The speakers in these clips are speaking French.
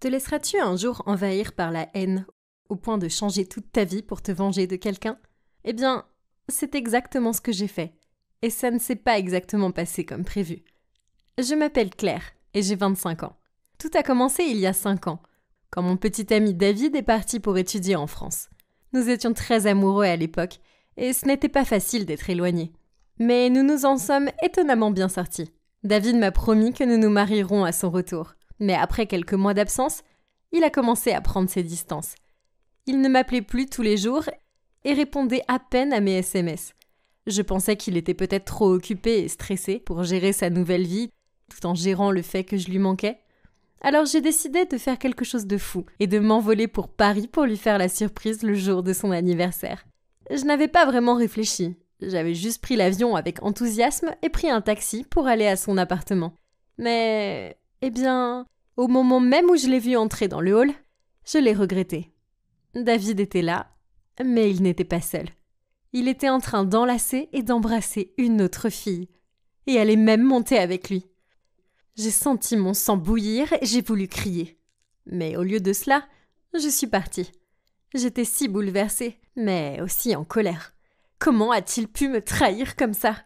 Te laisseras-tu un jour envahir par la haine, au point de changer toute ta vie pour te venger de quelqu'un Eh bien, c'est exactement ce que j'ai fait, et ça ne s'est pas exactement passé comme prévu. Je m'appelle Claire, et j'ai 25 ans. Tout a commencé il y a 5 ans, quand mon petit ami David est parti pour étudier en France. Nous étions très amoureux à l'époque, et ce n'était pas facile d'être éloignés. Mais nous nous en sommes étonnamment bien sortis. David m'a promis que nous nous marierons à son retour. Mais après quelques mois d'absence, il a commencé à prendre ses distances. Il ne m'appelait plus tous les jours et répondait à peine à mes SMS. Je pensais qu'il était peut-être trop occupé et stressé pour gérer sa nouvelle vie, tout en gérant le fait que je lui manquais. Alors j'ai décidé de faire quelque chose de fou et de m'envoler pour Paris pour lui faire la surprise le jour de son anniversaire. Je n'avais pas vraiment réfléchi, j'avais juste pris l'avion avec enthousiasme et pris un taxi pour aller à son appartement. Mais eh bien, au moment même où je l'ai vu entrer dans le hall, je l'ai regretté. David était là, mais il n'était pas seul. Il était en train d'enlacer et d'embrasser une autre fille, et allait même monter avec lui. J'ai senti mon sang bouillir et j'ai voulu crier. Mais au lieu de cela, je suis partie. J'étais si bouleversée, mais aussi en colère. Comment a-t-il pu me trahir comme ça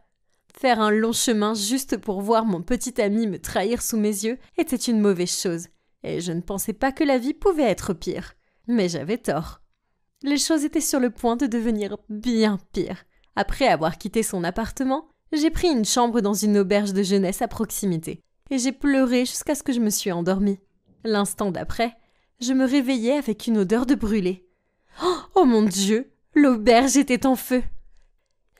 Faire un long chemin juste pour voir mon petit ami me trahir sous mes yeux était une mauvaise chose, et je ne pensais pas que la vie pouvait être pire. Mais j'avais tort. Les choses étaient sur le point de devenir bien pires. Après avoir quitté son appartement, j'ai pris une chambre dans une auberge de jeunesse à proximité, et j'ai pleuré jusqu'à ce que je me suis endormie. L'instant d'après, je me réveillais avec une odeur de brûlé. Oh, oh mon Dieu L'auberge était en feu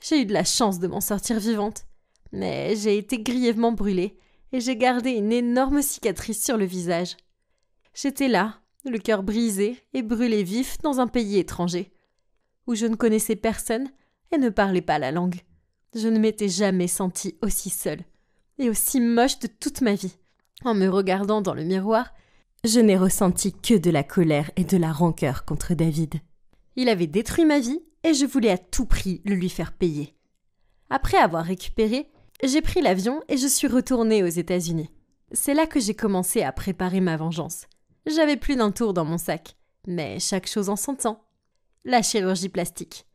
j'ai eu de la chance de m'en sortir vivante. Mais j'ai été grièvement brûlée et j'ai gardé une énorme cicatrice sur le visage. J'étais là, le cœur brisé et brûlé vif dans un pays étranger, où je ne connaissais personne et ne parlais pas la langue. Je ne m'étais jamais sentie aussi seule et aussi moche de toute ma vie. En me regardant dans le miroir, je n'ai ressenti que de la colère et de la rancœur contre David. Il avait détruit ma vie et je voulais à tout prix le lui faire payer. Après avoir récupéré, j'ai pris l'avion et je suis retournée aux États-Unis. C'est là que j'ai commencé à préparer ma vengeance. J'avais plus d'un tour dans mon sac, mais chaque chose en son temps. La chirurgie plastique.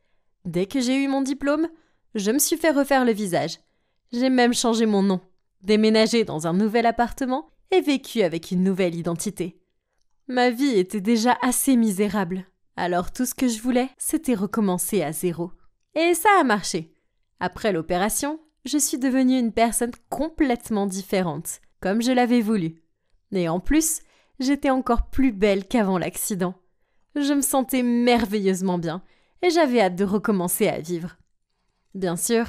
Dès que j'ai eu mon diplôme, je me suis fait refaire le visage. J'ai même changé mon nom, déménagé dans un nouvel appartement et vécu avec une nouvelle identité. Ma vie était déjà assez misérable. Alors tout ce que je voulais, c'était recommencer à zéro. Et ça a marché. Après l'opération, je suis devenue une personne complètement différente, comme je l'avais voulu. Et en plus, j'étais encore plus belle qu'avant l'accident. Je me sentais merveilleusement bien, et j'avais hâte de recommencer à vivre. Bien sûr,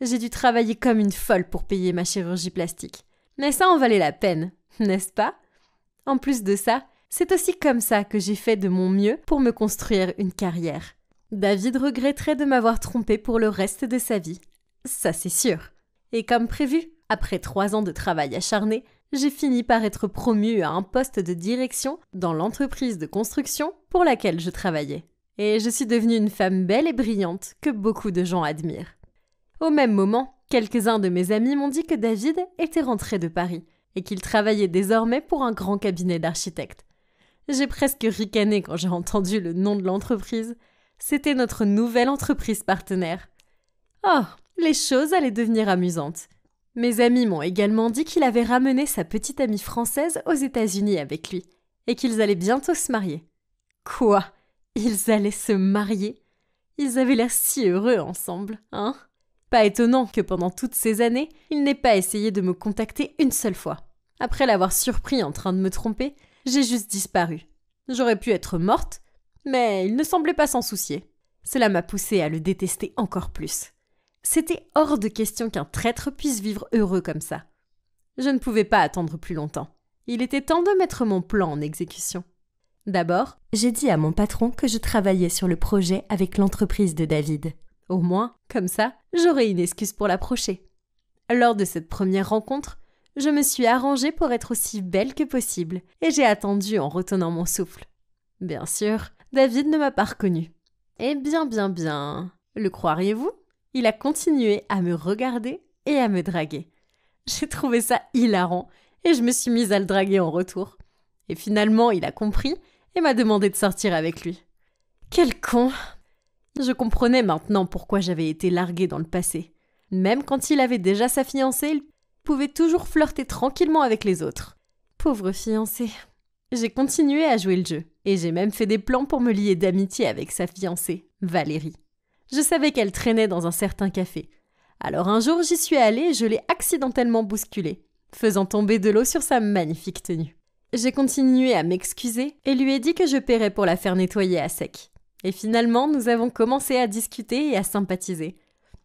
j'ai dû travailler comme une folle pour payer ma chirurgie plastique. Mais ça en valait la peine, n'est-ce pas En plus de ça, c'est aussi comme ça que j'ai fait de mon mieux pour me construire une carrière. David regretterait de m'avoir trompé pour le reste de sa vie. Ça c'est sûr. Et comme prévu, après trois ans de travail acharné, j'ai fini par être promue à un poste de direction dans l'entreprise de construction pour laquelle je travaillais. Et je suis devenue une femme belle et brillante que beaucoup de gens admirent. Au même moment, quelques-uns de mes amis m'ont dit que David était rentré de Paris et qu'il travaillait désormais pour un grand cabinet d'architectes. J'ai presque ricané quand j'ai entendu le nom de l'entreprise. C'était notre nouvelle entreprise partenaire. Oh, les choses allaient devenir amusantes. Mes amis m'ont également dit qu'il avait ramené sa petite amie française aux États-Unis avec lui et qu'ils allaient bientôt se marier. Quoi Ils allaient se marier Ils avaient l'air si heureux ensemble, hein Pas étonnant que pendant toutes ces années, il n'ait pas essayé de me contacter une seule fois. Après l'avoir surpris en train de me tromper, j'ai juste disparu. J'aurais pu être morte, mais il ne semblait pas s'en soucier. Cela m'a poussée à le détester encore plus. C'était hors de question qu'un traître puisse vivre heureux comme ça. Je ne pouvais pas attendre plus longtemps. Il était temps de mettre mon plan en exécution. D'abord, j'ai dit à mon patron que je travaillais sur le projet avec l'entreprise de David. Au moins, comme ça, j'aurais une excuse pour l'approcher. Lors de cette première rencontre, je me suis arrangée pour être aussi belle que possible, et j'ai attendu en retenant mon souffle. Bien sûr, David ne m'a pas reconnue. Eh bien, bien, bien. Le croiriez-vous Il a continué à me regarder et à me draguer. J'ai trouvé ça hilarant, et je me suis mise à le draguer en retour. Et finalement, il a compris et m'a demandé de sortir avec lui. Quel con Je comprenais maintenant pourquoi j'avais été larguée dans le passé. Même quand il avait déjà sa fiancée, toujours flirter tranquillement avec les autres. Pauvre fiancée. J'ai continué à jouer le jeu, et j'ai même fait des plans pour me lier d'amitié avec sa fiancée, Valérie. Je savais qu'elle traînait dans un certain café. Alors un jour j'y suis allée et je l'ai accidentellement bousculée, faisant tomber de l'eau sur sa magnifique tenue. J'ai continué à m'excuser et lui ai dit que je paierais pour la faire nettoyer à sec. Et finalement, nous avons commencé à discuter et à sympathiser.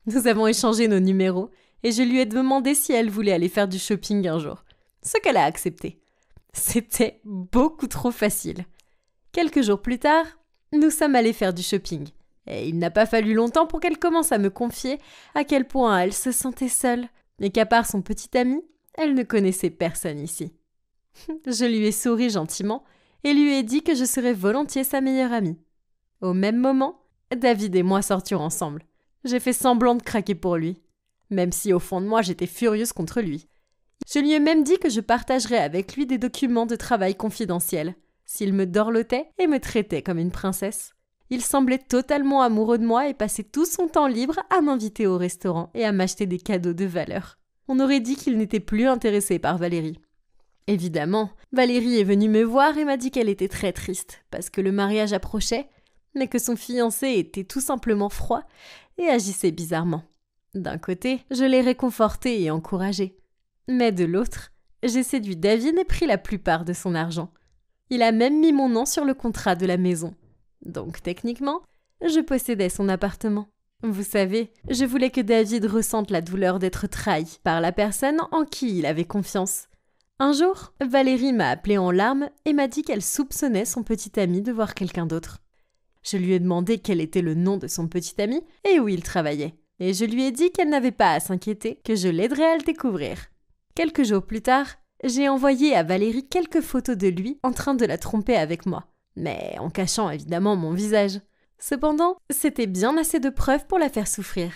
Nous avons échangé nos numéros et je lui ai demandé si elle voulait aller faire du shopping un jour, ce qu'elle a accepté. C'était beaucoup trop facile. Quelques jours plus tard, nous sommes allés faire du shopping, et il n'a pas fallu longtemps pour qu'elle commence à me confier à quel point elle se sentait seule, et qu'à part son petit ami, elle ne connaissait personne ici. je lui ai souri gentiment et lui ai dit que je serais volontiers sa meilleure amie. Au même moment, David et moi sortions ensemble. J'ai fait semblant de craquer pour lui même si au fond de moi j'étais furieuse contre lui. Je lui ai même dit que je partagerais avec lui des documents de travail confidentiels, s'il me dorlotait et me traitait comme une princesse. Il semblait totalement amoureux de moi et passait tout son temps libre à m'inviter au restaurant et à m'acheter des cadeaux de valeur. On aurait dit qu'il n'était plus intéressé par Valérie. Évidemment, Valérie est venue me voir et m'a dit qu'elle était très triste parce que le mariage approchait, mais que son fiancé était tout simplement froid et agissait bizarrement. D'un côté, je l'ai réconforté et encouragé. Mais de l'autre, j'ai séduit David et pris la plupart de son argent. Il a même mis mon nom sur le contrat de la maison. Donc techniquement, je possédais son appartement. Vous savez, je voulais que David ressente la douleur d'être trahi par la personne en qui il avait confiance. Un jour, Valérie m'a appelé en larmes et m'a dit qu'elle soupçonnait son petit ami de voir quelqu'un d'autre. Je lui ai demandé quel était le nom de son petit ami et où il travaillait et je lui ai dit qu'elle n'avait pas à s'inquiéter, que je l'aiderais à le découvrir. Quelques jours plus tard, j'ai envoyé à Valérie quelques photos de lui en train de la tromper avec moi, mais en cachant évidemment mon visage. Cependant, c'était bien assez de preuves pour la faire souffrir.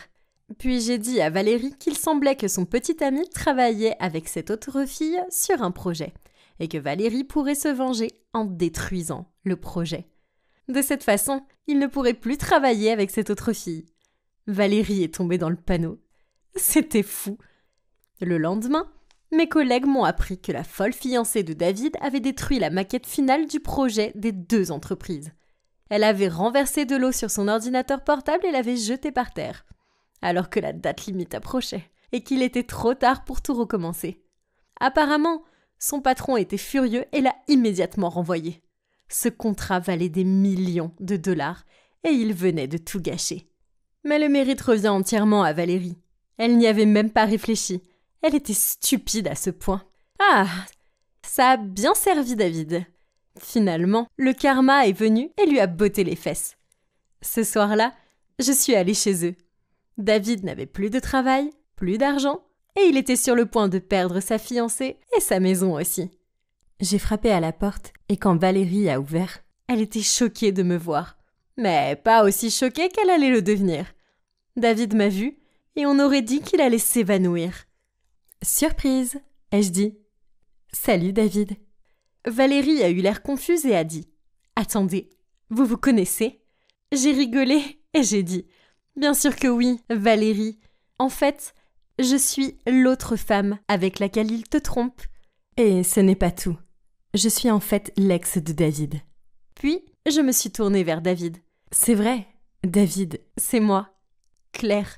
Puis j'ai dit à Valérie qu'il semblait que son petit ami travaillait avec cette autre fille sur un projet, et que Valérie pourrait se venger en détruisant le projet. De cette façon, il ne pourrait plus travailler avec cette autre fille. Valérie est tombée dans le panneau. C'était fou. Le lendemain, mes collègues m'ont appris que la folle fiancée de David avait détruit la maquette finale du projet des deux entreprises. Elle avait renversé de l'eau sur son ordinateur portable et l'avait jeté par terre, alors que la date limite approchait et qu'il était trop tard pour tout recommencer. Apparemment, son patron était furieux et l'a immédiatement renvoyé. Ce contrat valait des millions de dollars et il venait de tout gâcher. Mais le mérite revient entièrement à Valérie. Elle n'y avait même pas réfléchi. Elle était stupide à ce point. Ah Ça a bien servi David. Finalement, le karma est venu et lui a botté les fesses. Ce soir-là, je suis allée chez eux. David n'avait plus de travail, plus d'argent, et il était sur le point de perdre sa fiancée et sa maison aussi. J'ai frappé à la porte, et quand Valérie a ouvert, elle était choquée de me voir. Mais pas aussi choquée qu'elle allait le devenir. David m'a vu, et on aurait dit qu'il allait s'évanouir. Surprise, ai-je dit. Salut David. Valérie a eu l'air confuse et a dit Attendez, vous vous connaissez J'ai rigolé et j'ai dit Bien sûr que oui, Valérie. En fait, je suis l'autre femme avec laquelle il te trompe. Et ce n'est pas tout. Je suis en fait l'ex de David. Puis, je me suis tournée vers David. C'est vrai, David, c'est moi clair.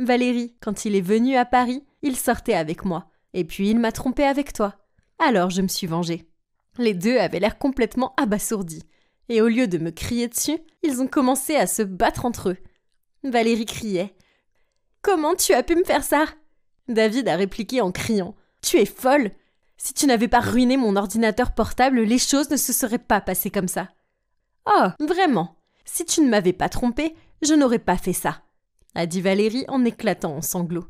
Valérie, quand il est venu à Paris, il sortait avec moi, et puis il m'a trompé avec toi. Alors je me suis vengée. Les deux avaient l'air complètement abasourdis, et au lieu de me crier dessus, ils ont commencé à se battre entre eux. Valérie criait. Comment tu as pu me faire ça David a répliqué en criant. Tu es folle Si tu n'avais pas ruiné mon ordinateur portable, les choses ne se seraient pas passées comme ça. Oh, vraiment Si tu ne m'avais pas trompé, je n'aurais pas fait ça a dit Valérie en éclatant en sanglots.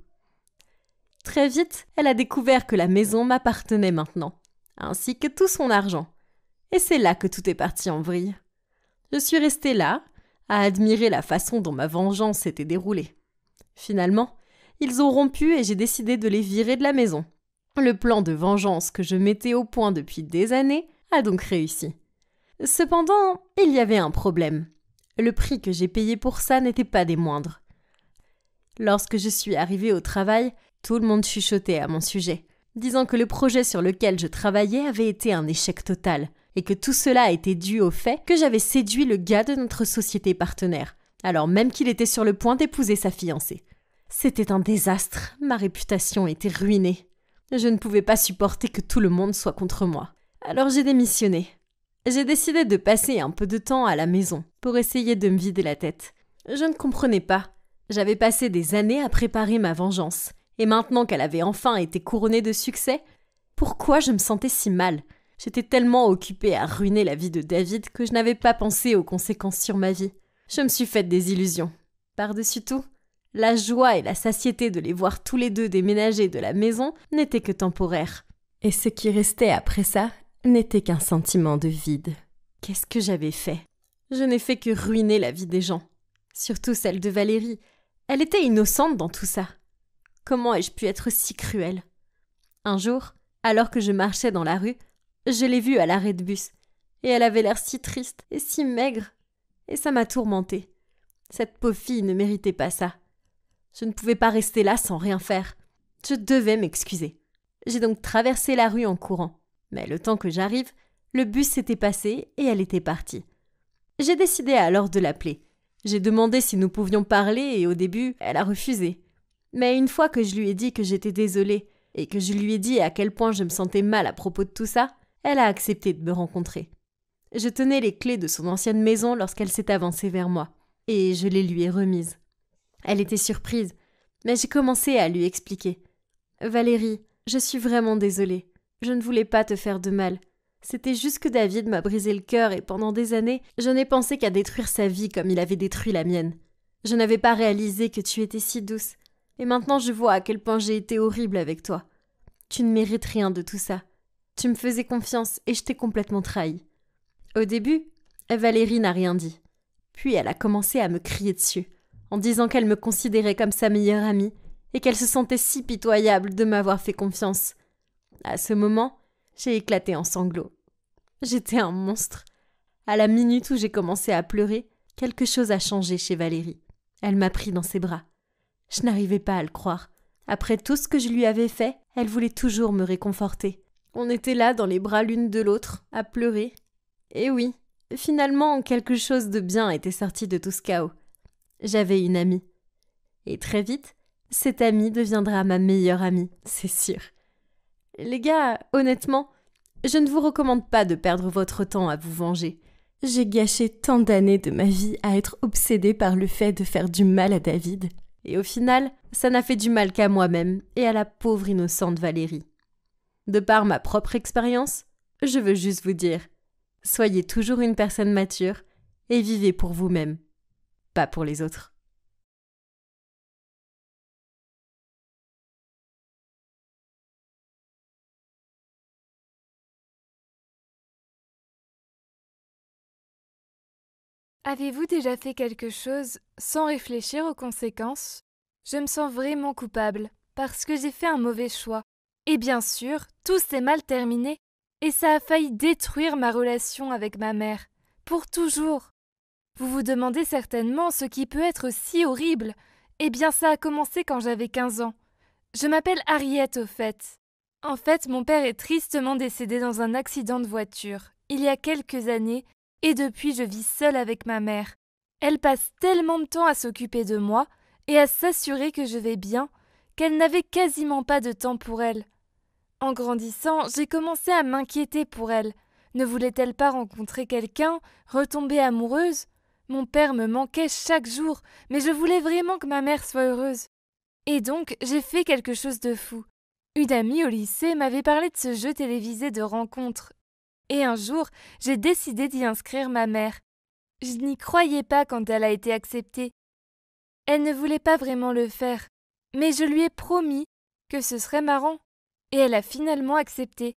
Très vite, elle a découvert que la maison m'appartenait maintenant, ainsi que tout son argent. Et c'est là que tout est parti en vrille. Je suis restée là, à admirer la façon dont ma vengeance s'était déroulée. Finalement, ils ont rompu et j'ai décidé de les virer de la maison. Le plan de vengeance que je mettais au point depuis des années a donc réussi. Cependant, il y avait un problème. Le prix que j'ai payé pour ça n'était pas des moindres. Lorsque je suis arrivée au travail, tout le monde chuchotait à mon sujet, disant que le projet sur lequel je travaillais avait été un échec total, et que tout cela était dû au fait que j'avais séduit le gars de notre société partenaire, alors même qu'il était sur le point d'épouser sa fiancée. C'était un désastre, ma réputation était ruinée. Je ne pouvais pas supporter que tout le monde soit contre moi. Alors j'ai démissionné. J'ai décidé de passer un peu de temps à la maison pour essayer de me vider la tête. Je ne comprenais pas j'avais passé des années à préparer ma vengeance, et maintenant qu'elle avait enfin été couronnée de succès, pourquoi je me sentais si mal J'étais tellement occupée à ruiner la vie de David que je n'avais pas pensé aux conséquences sur ma vie. Je me suis faite des illusions. Par-dessus tout, la joie et la satiété de les voir tous les deux déménager de la maison n'étaient que temporaires. Et ce qui restait après ça n'était qu'un sentiment de vide. Qu'est-ce que j'avais fait Je n'ai fait que ruiner la vie des gens, surtout celle de Valérie, elle était innocente dans tout ça. Comment ai-je pu être si cruelle Un jour, alors que je marchais dans la rue, je l'ai vue à l'arrêt de bus, et elle avait l'air si triste et si maigre, et ça m'a tourmentée. Cette pauvre fille ne méritait pas ça. Je ne pouvais pas rester là sans rien faire. Je devais m'excuser. J'ai donc traversé la rue en courant. Mais le temps que j'arrive, le bus s'était passé et elle était partie. J'ai décidé alors de l'appeler. J'ai demandé si nous pouvions parler et au début, elle a refusé. Mais une fois que je lui ai dit que j'étais désolée et que je lui ai dit à quel point je me sentais mal à propos de tout ça, elle a accepté de me rencontrer. Je tenais les clés de son ancienne maison lorsqu'elle s'est avancée vers moi, et je les lui ai remises. Elle était surprise, mais j'ai commencé à lui expliquer. Valérie, je suis vraiment désolée. Je ne voulais pas te faire de mal. C'était juste que David m'a brisé le cœur et pendant des années, je n'ai pensé qu'à détruire sa vie comme il avait détruit la mienne. Je n'avais pas réalisé que tu étais si douce. Et maintenant je vois à quel point j'ai été horrible avec toi. Tu ne mérites rien de tout ça. Tu me faisais confiance et je t'ai complètement trahi. Au début, Valérie n'a rien dit. Puis elle a commencé à me crier dessus, en disant qu'elle me considérait comme sa meilleure amie et qu'elle se sentait si pitoyable de m'avoir fait confiance. À ce moment, j'ai éclaté en sanglots. J'étais un monstre. À la minute où j'ai commencé à pleurer, quelque chose a changé chez Valérie. Elle m'a pris dans ses bras. Je n'arrivais pas à le croire. Après tout ce que je lui avais fait, elle voulait toujours me réconforter. On était là dans les bras l'une de l'autre, à pleurer. Et oui, finalement, quelque chose de bien était sorti de tout ce chaos. J'avais une amie. Et très vite, cette amie deviendra ma meilleure amie, c'est sûr. Les gars, honnêtement, je ne vous recommande pas de perdre votre temps à vous venger. J'ai gâché tant d'années de ma vie à être obsédée par le fait de faire du mal à David. Et au final, ça n'a fait du mal qu'à moi-même et à la pauvre innocente Valérie. De par ma propre expérience, je veux juste vous dire, soyez toujours une personne mature et vivez pour vous-même, pas pour les autres. Avez-vous déjà fait quelque chose sans réfléchir aux conséquences Je me sens vraiment coupable parce que j'ai fait un mauvais choix. Et bien sûr, tout s'est mal terminé et ça a failli détruire ma relation avec ma mère, pour toujours. Vous vous demandez certainement ce qui peut être si horrible. Eh bien, ça a commencé quand j'avais 15 ans. Je m'appelle Harriet, au fait. En fait, mon père est tristement décédé dans un accident de voiture, il y a quelques années, et depuis, je vis seule avec ma mère. Elle passe tellement de temps à s'occuper de moi et à s'assurer que je vais bien qu'elle n'avait quasiment pas de temps pour elle. En grandissant, j'ai commencé à m'inquiéter pour elle. Ne voulait-elle pas rencontrer quelqu'un, retomber amoureuse Mon père me manquait chaque jour, mais je voulais vraiment que ma mère soit heureuse. Et donc, j'ai fait quelque chose de fou. Une amie au lycée m'avait parlé de ce jeu télévisé de rencontres, et un jour, j'ai décidé d'y inscrire ma mère. Je n'y croyais pas quand elle a été acceptée. Elle ne voulait pas vraiment le faire, mais je lui ai promis que ce serait marrant. Et elle a finalement accepté.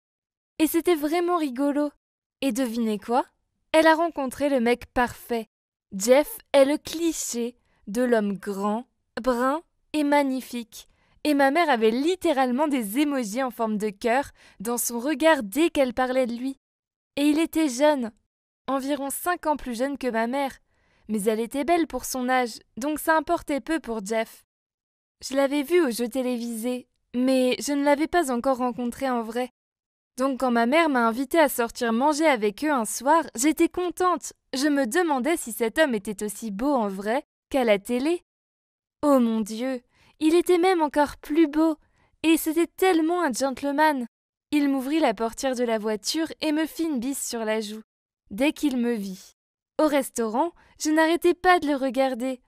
Et c'était vraiment rigolo. Et devinez quoi Elle a rencontré le mec parfait. Jeff est le cliché de l'homme grand, brun et magnifique. Et ma mère avait littéralement des émojis en forme de cœur dans son regard dès qu'elle parlait de lui. Et il était jeune, environ cinq ans plus jeune que ma mère, mais elle était belle pour son âge, donc ça importait peu pour Jeff. Je l'avais vu au jeu télévisé, mais je ne l'avais pas encore rencontré en vrai. Donc quand ma mère m'a invité à sortir manger avec eux un soir, j'étais contente. Je me demandais si cet homme était aussi beau en vrai qu'à la télé. Oh mon Dieu, il était même encore plus beau, et c'était tellement un gentleman. Il m'ouvrit la portière de la voiture et me fit une bise sur la joue, dès qu'il me vit. Au restaurant, je n'arrêtais pas de le regarder.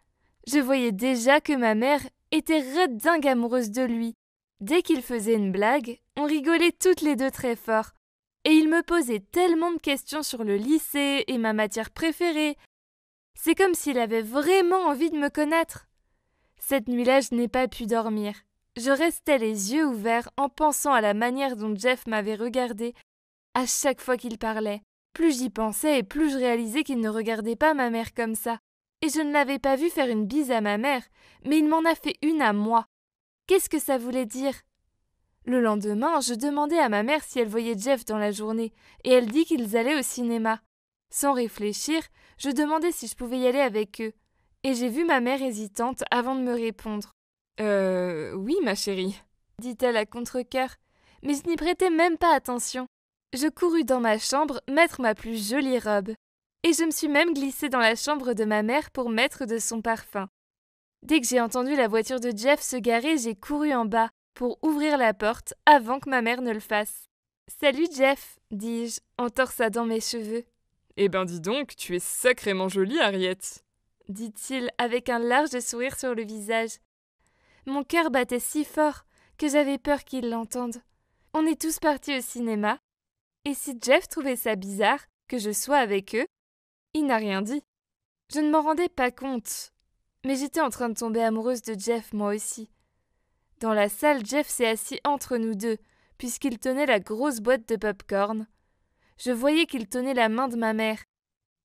Je voyais déjà que ma mère était redingue amoureuse de lui. Dès qu'il faisait une blague, on rigolait toutes les deux très fort. Et il me posait tellement de questions sur le lycée et ma matière préférée. C'est comme s'il avait vraiment envie de me connaître. Cette nuit-là, je n'ai pas pu dormir. Je restais les yeux ouverts en pensant à la manière dont Jeff m'avait regardé à chaque fois qu'il parlait. Plus j'y pensais et plus je réalisais qu'il ne regardait pas ma mère comme ça. Et je ne l'avais pas vu faire une bise à ma mère, mais il m'en a fait une à moi. Qu'est-ce que ça voulait dire Le lendemain, je demandais à ma mère si elle voyait Jeff dans la journée, et elle dit qu'ils allaient au cinéma. Sans réfléchir, je demandais si je pouvais y aller avec eux, et j'ai vu ma mère hésitante avant de me répondre. Euh. Oui, ma chérie, dit-elle à contre-coeur, mais je n'y prêtais même pas attention. Je courus dans ma chambre mettre ma plus jolie robe, et je me suis même glissée dans la chambre de ma mère pour mettre de son parfum. Dès que j'ai entendu la voiture de Jeff se garer, j'ai couru en bas pour ouvrir la porte avant que ma mère ne le fasse. Salut Jeff, dis-je en torsadant mes cheveux. Eh ben dis donc, tu es sacrément jolie, Harriet, dit-il avec un large sourire sur le visage. Mon cœur battait si fort que j'avais peur qu'il l'entende. On est tous partis au cinéma, et si Jeff trouvait ça bizarre que je sois avec eux, il n'a rien dit. Je ne m'en rendais pas compte, mais j'étais en train de tomber amoureuse de Jeff moi aussi. Dans la salle, Jeff s'est assis entre nous deux, puisqu'il tenait la grosse boîte de pop-corn. Je voyais qu'il tenait la main de ma mère,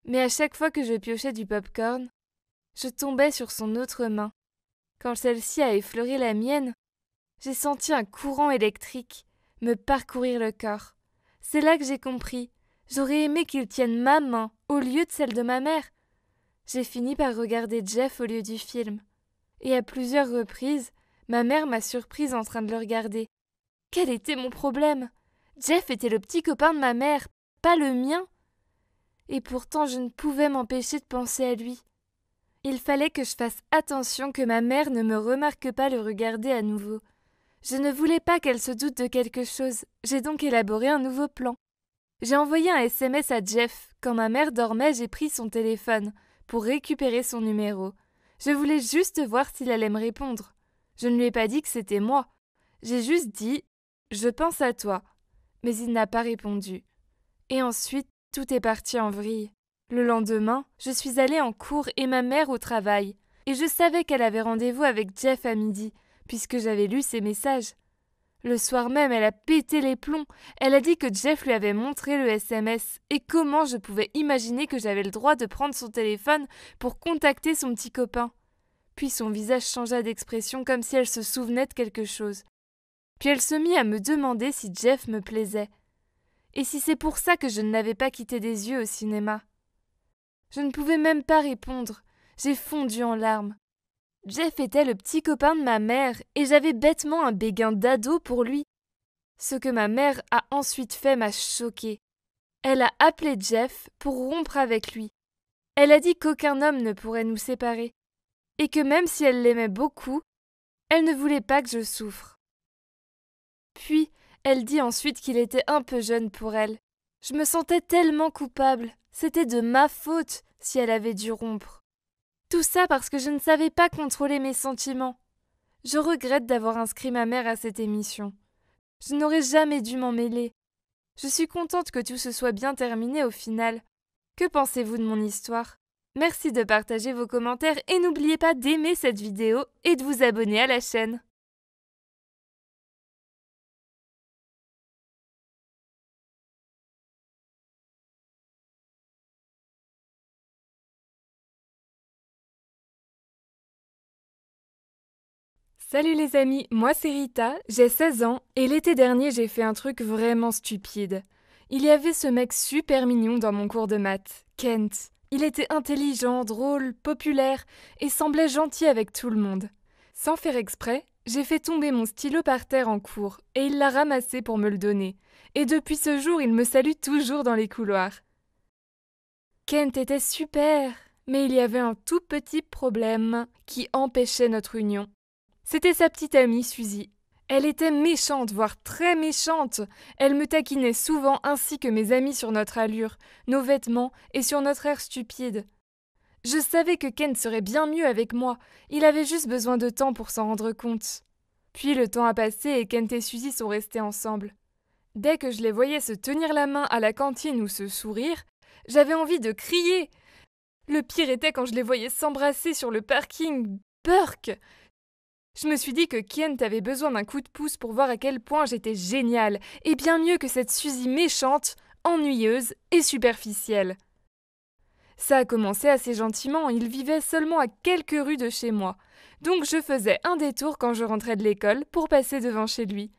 mais à chaque fois que je piochais du pop-corn, je tombais sur son autre main, quand celle-ci a effleuré la mienne, j'ai senti un courant électrique me parcourir le corps. C'est là que j'ai compris. J'aurais aimé qu'il tienne ma main au lieu de celle de ma mère. J'ai fini par regarder Jeff au lieu du film. Et à plusieurs reprises, ma mère m'a surprise en train de le regarder. Quel était mon problème Jeff était le petit copain de ma mère, pas le mien. Et pourtant je ne pouvais m'empêcher de penser à lui. Il fallait que je fasse attention que ma mère ne me remarque pas le regarder à nouveau. Je ne voulais pas qu'elle se doute de quelque chose, j'ai donc élaboré un nouveau plan. J'ai envoyé un SMS à Jeff. Quand ma mère dormait, j'ai pris son téléphone pour récupérer son numéro. Je voulais juste voir s'il allait me répondre. Je ne lui ai pas dit que c'était moi. J'ai juste dit Je pense à toi. Mais il n'a pas répondu. Et ensuite, tout est parti en vrille. Le lendemain, je suis allée en cours et ma mère au travail, et je savais qu'elle avait rendez-vous avec Jeff à midi, puisque j'avais lu ses messages. Le soir même, elle a pété les plombs. Elle a dit que Jeff lui avait montré le SMS, et comment je pouvais imaginer que j'avais le droit de prendre son téléphone pour contacter son petit copain. Puis son visage changea d'expression comme si elle se souvenait de quelque chose. Puis elle se mit à me demander si Jeff me plaisait. Et si c'est pour ça que je ne l'avais pas quitté des yeux au cinéma. Je ne pouvais même pas répondre. J'ai fondu en larmes. Jeff était le petit copain de ma mère et j'avais bêtement un béguin d'ado pour lui. Ce que ma mère a ensuite fait m'a choquée. Elle a appelé Jeff pour rompre avec lui. Elle a dit qu'aucun homme ne pourrait nous séparer et que même si elle l'aimait beaucoup, elle ne voulait pas que je souffre. Puis, elle dit ensuite qu'il était un peu jeune pour elle. Je me sentais tellement coupable. C'était de ma faute si elle avait dû rompre. Tout ça parce que je ne savais pas contrôler mes sentiments. Je regrette d'avoir inscrit ma mère à cette émission. Je n'aurais jamais dû m'en mêler. Je suis contente que tout se soit bien terminé au final. Que pensez-vous de mon histoire Merci de partager vos commentaires et n'oubliez pas d'aimer cette vidéo et de vous abonner à la chaîne. Salut les amis, moi c'est Rita, j'ai 16 ans et l'été dernier j'ai fait un truc vraiment stupide. Il y avait ce mec super mignon dans mon cours de maths, Kent. Il était intelligent, drôle, populaire et semblait gentil avec tout le monde. Sans faire exprès, j'ai fait tomber mon stylo par terre en cours et il l'a ramassé pour me le donner. Et depuis ce jour, il me salue toujours dans les couloirs. Kent était super, mais il y avait un tout petit problème qui empêchait notre union. C'était sa petite amie Suzy. Elle était méchante, voire très méchante. Elle me taquinait souvent ainsi que mes amis sur notre allure, nos vêtements et sur notre air stupide. Je savais que Kent serait bien mieux avec moi, il avait juste besoin de temps pour s'en rendre compte. Puis le temps a passé et Kent et Suzy sont restés ensemble. Dès que je les voyais se tenir la main à la cantine ou se sourire, j'avais envie de crier. Le pire était quand je les voyais s'embrasser sur le parking. Burke je me suis dit que Kent avait besoin d'un coup de pouce pour voir à quel point j'étais géniale, et bien mieux que cette Suzy méchante, ennuyeuse et superficielle. Ça a commencé assez gentiment, il vivait seulement à quelques rues de chez moi, donc je faisais un détour quand je rentrais de l'école pour passer devant chez lui.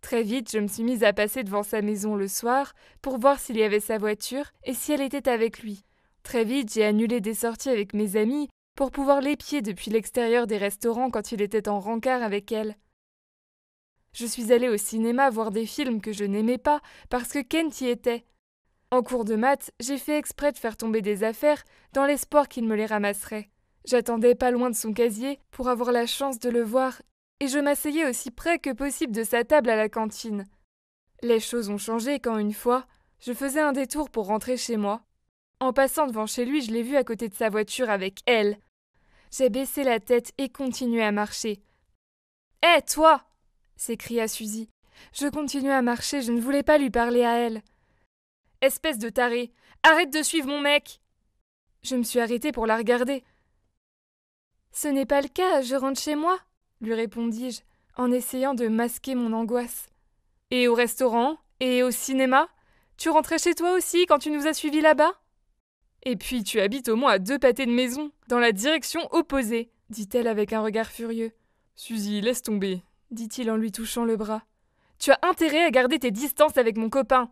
Très vite, je me suis mise à passer devant sa maison le soir pour voir s'il y avait sa voiture et si elle était avec lui. Très vite, j'ai annulé des sorties avec mes amis pour pouvoir l'épier depuis l'extérieur des restaurants quand il était en rancard avec elle. Je suis allée au cinéma voir des films que je n'aimais pas parce que Kent y était. En cours de maths, j'ai fait exprès de faire tomber des affaires dans l'espoir qu'il me les ramasserait. J'attendais pas loin de son casier pour avoir la chance de le voir, et je m'asseyais aussi près que possible de sa table à la cantine. Les choses ont changé quand une fois, je faisais un détour pour rentrer chez moi. En passant devant chez lui, je l'ai vu à côté de sa voiture avec elle, j'ai baissé la tête et continué à marcher. Hé, toi s'écria Suzy. Je continuais à marcher, je ne voulais pas lui parler à elle. Espèce de taré Arrête de suivre mon mec Je me suis arrêtée pour la regarder. Ce n'est pas le cas, je rentre chez moi, lui répondis-je, en essayant de masquer mon angoisse. Et au restaurant Et au cinéma Tu rentrais chez toi aussi quand tu nous as suivis là-bas Et puis tu habites au moins à deux pâtés de maison dans la direction opposée, dit-elle avec un regard furieux. Suzy, laisse tomber, dit-il en lui touchant le bras. Tu as intérêt à garder tes distances avec mon copain,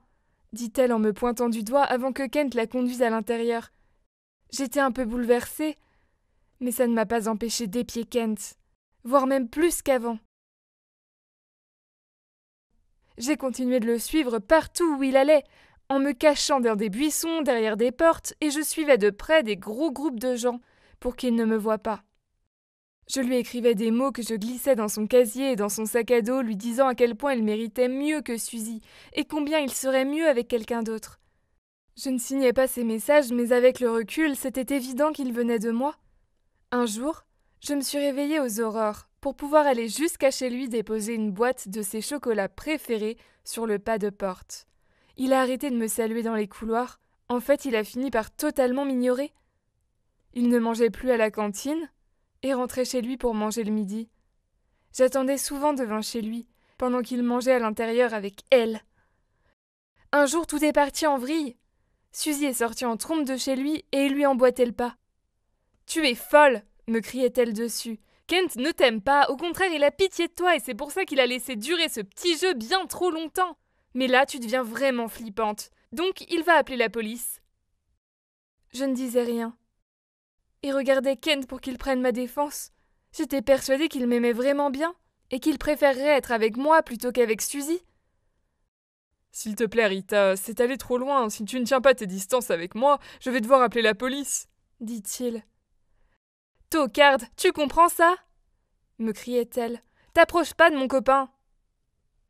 dit-elle en me pointant du doigt avant que Kent la conduise à l'intérieur. J'étais un peu bouleversée, mais ça ne m'a pas empêché d'épier Kent, voire même plus qu'avant. J'ai continué de le suivre partout où il allait, en me cachant dans des buissons, derrière des portes, et je suivais de près des gros groupes de gens, pour qu'il ne me voie pas. Je lui écrivais des mots que je glissais dans son casier et dans son sac à dos, lui disant à quel point il méritait mieux que Suzy, et combien il serait mieux avec quelqu'un d'autre. Je ne signais pas ces messages, mais avec le recul, c'était évident qu'ils venaient de moi. Un jour, je me suis réveillée aux aurores, pour pouvoir aller jusqu'à chez lui déposer une boîte de ses chocolats préférés sur le pas de porte. Il a arrêté de me saluer dans les couloirs. En fait, il a fini par totalement m'ignorer. Il ne mangeait plus à la cantine et rentrait chez lui pour manger le midi. J'attendais souvent devant chez lui, pendant qu'il mangeait à l'intérieur avec elle. Un jour, tout est parti en vrille. Suzy est sortie en trompe de chez lui et lui emboîtait le pas. Tu es folle me criait-elle dessus. Kent ne t'aime pas, au contraire, il a pitié de toi et c'est pour ça qu'il a laissé durer ce petit jeu bien trop longtemps. Mais là, tu deviens vraiment flippante. Donc, il va appeler la police. Je ne disais rien et regardais Ken pour qu'il prenne ma défense. J'étais persuadée qu'il m'aimait vraiment bien et qu'il préférerait être avec moi plutôt qu'avec Suzy. S'il te plaît, Rita, c'est aller trop loin. Si tu ne tiens pas tes distances avec moi, je vais devoir appeler la police, dit-il. Tocarde, tu comprends ça me criait-elle. T'approche pas de mon copain.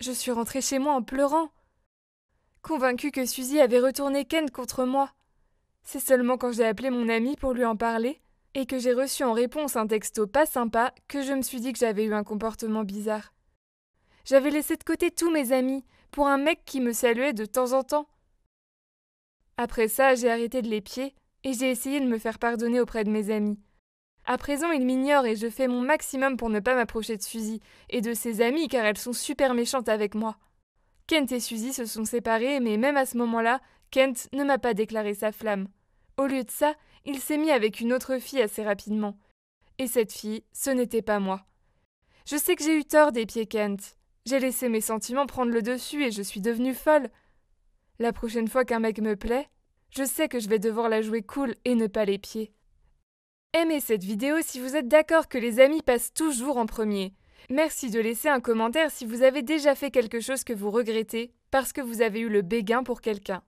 Je suis rentrée chez moi en pleurant, convaincue que Suzy avait retourné Ken contre moi. C'est seulement quand j'ai appelé mon ami pour lui en parler et que j'ai reçu en réponse un texto pas sympa que je me suis dit que j'avais eu un comportement bizarre. J'avais laissé de côté tous mes amis pour un mec qui me saluait de temps en temps. Après ça, j'ai arrêté de les pieds et j'ai essayé de me faire pardonner auprès de mes amis. À présent, ils m'ignorent et je fais mon maximum pour ne pas m'approcher de Suzy et de ses amis car elles sont super méchantes avec moi. Kent et Suzy se sont séparés, mais même à ce moment-là, Kent ne m'a pas déclaré sa flamme. Au lieu de ça, il s'est mis avec une autre fille assez rapidement. Et cette fille, ce n'était pas moi. Je sais que j'ai eu tort des pieds Kent. J'ai laissé mes sentiments prendre le dessus et je suis devenue folle. La prochaine fois qu'un mec me plaît, je sais que je vais devoir la jouer cool et ne pas les pieds. Aimez cette vidéo si vous êtes d'accord que les amis passent toujours en premier. Merci de laisser un commentaire si vous avez déjà fait quelque chose que vous regrettez parce que vous avez eu le béguin pour quelqu'un.